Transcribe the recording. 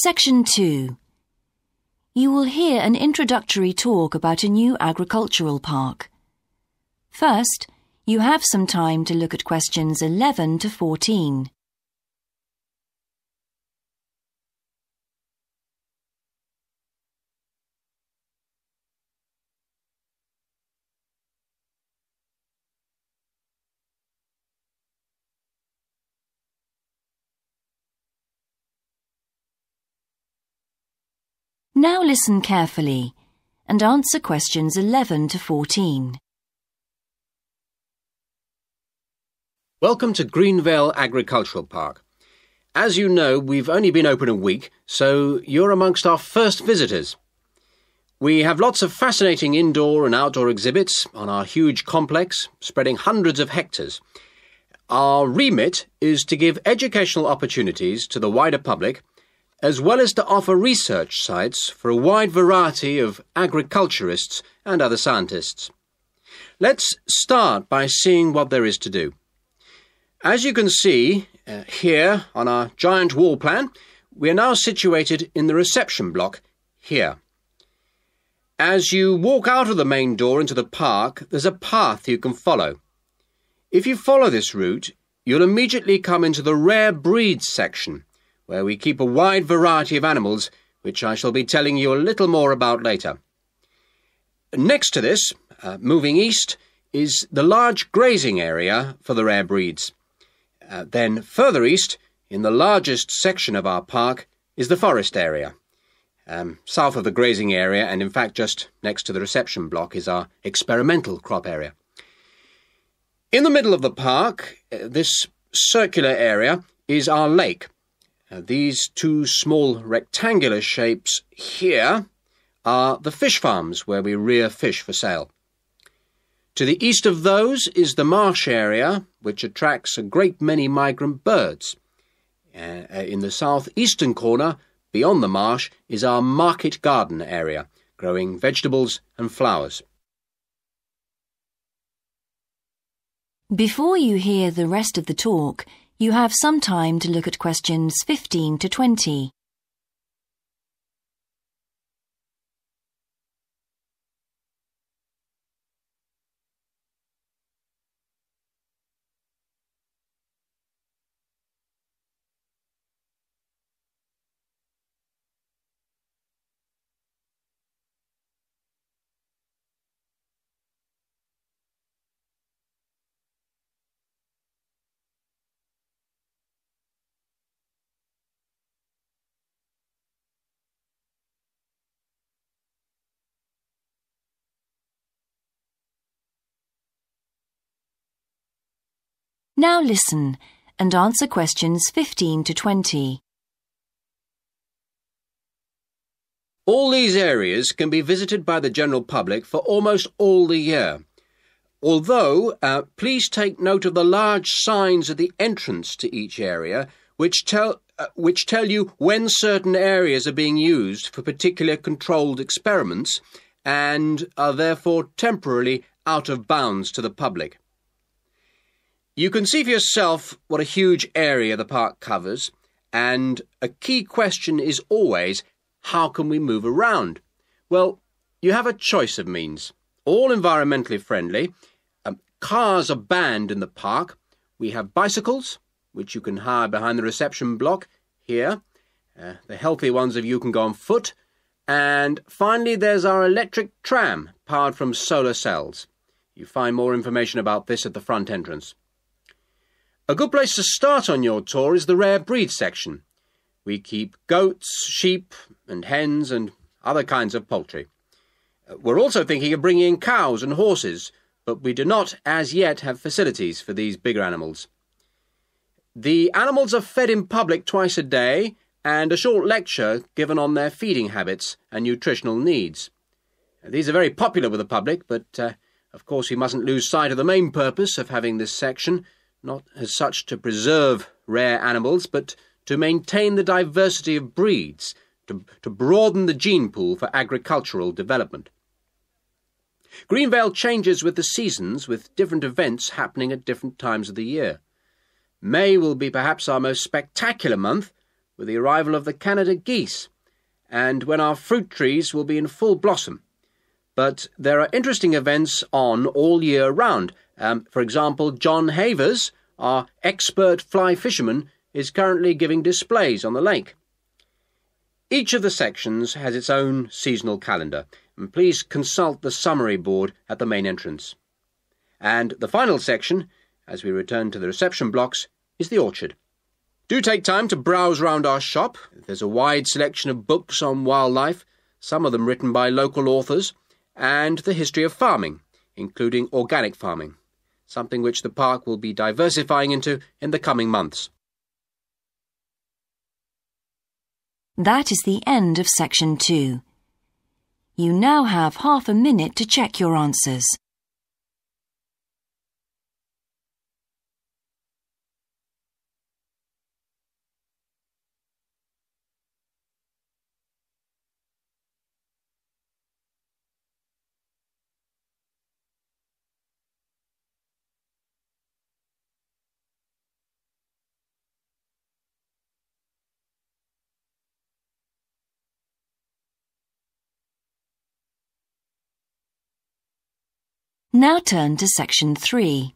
Section 2. You will hear an introductory talk about a new agricultural park. First, you have some time to look at questions 11 to 14. Now listen carefully and answer questions 11 to 14. Welcome to Greenvale Agricultural Park. As you know, we've only been open a week, so you're amongst our first visitors. We have lots of fascinating indoor and outdoor exhibits on our huge complex, spreading hundreds of hectares. Our remit is to give educational opportunities to the wider public as well as to offer research sites for a wide variety of agriculturists and other scientists. Let's start by seeing what there is to do. As you can see uh, here on our giant wall plan, we are now situated in the reception block here. As you walk out of the main door into the park, there's a path you can follow. If you follow this route, you'll immediately come into the rare breeds section where we keep a wide variety of animals, which I shall be telling you a little more about later. Next to this, uh, moving east, is the large grazing area for the rare breeds. Uh, then further east, in the largest section of our park, is the forest area. Um, south of the grazing area, and in fact just next to the reception block, is our experimental crop area. In the middle of the park, uh, this circular area, is our lake. Now, these two small rectangular shapes here are the fish farms where we rear fish for sale. To the east of those is the marsh area, which attracts a great many migrant birds. Uh, uh in the southeastern corner, beyond the marsh, is our market garden area, growing vegetables and flowers. Before you hear the rest of the talk, you have some time to look at questions 15 to 20. Now listen and answer questions 15 to 20. All these areas can be visited by the general public for almost all the year. Although, uh, please take note of the large signs at the entrance to each area, which tell, uh, which tell you when certain areas are being used for particular controlled experiments and are therefore temporarily out of bounds to the public. You can see for yourself what a huge area the park covers, and a key question is always how can we move around? Well, you have a choice of means. All environmentally friendly. Um, cars are banned in the park. We have bicycles, which you can hire behind the reception block here. Uh, the healthy ones of you can go on foot. And finally, there's our electric tram, powered from solar cells. You find more information about this at the front entrance. A good place to start on your tour is the rare breed section. We keep goats, sheep, and hens, and other kinds of poultry. Uh, we're also thinking of bringing in cows and horses, but we do not as yet have facilities for these bigger animals. The animals are fed in public twice a day and a short lecture given on their feeding habits and nutritional needs. Uh, these are very popular with the public, but uh, of course we mustn't lose sight of the main purpose of having this section, not as such to preserve rare animals, but to maintain the diversity of breeds, to, to broaden the gene pool for agricultural development. Greenvale changes with the seasons, with different events happening at different times of the year. May will be perhaps our most spectacular month, with the arrival of the Canada geese, and when our fruit trees will be in full blossom. But there are interesting events on all year round, um, for example, John Havers, our expert fly fisherman, is currently giving displays on the lake. Each of the sections has its own seasonal calendar, and please consult the summary board at the main entrance. And the final section, as we return to the reception blocks, is the orchard. Do take time to browse round our shop. There's a wide selection of books on wildlife, some of them written by local authors, and the history of farming, including organic farming something which the park will be diversifying into in the coming months. That is the end of section two. You now have half a minute to check your answers. Now turn to section 3.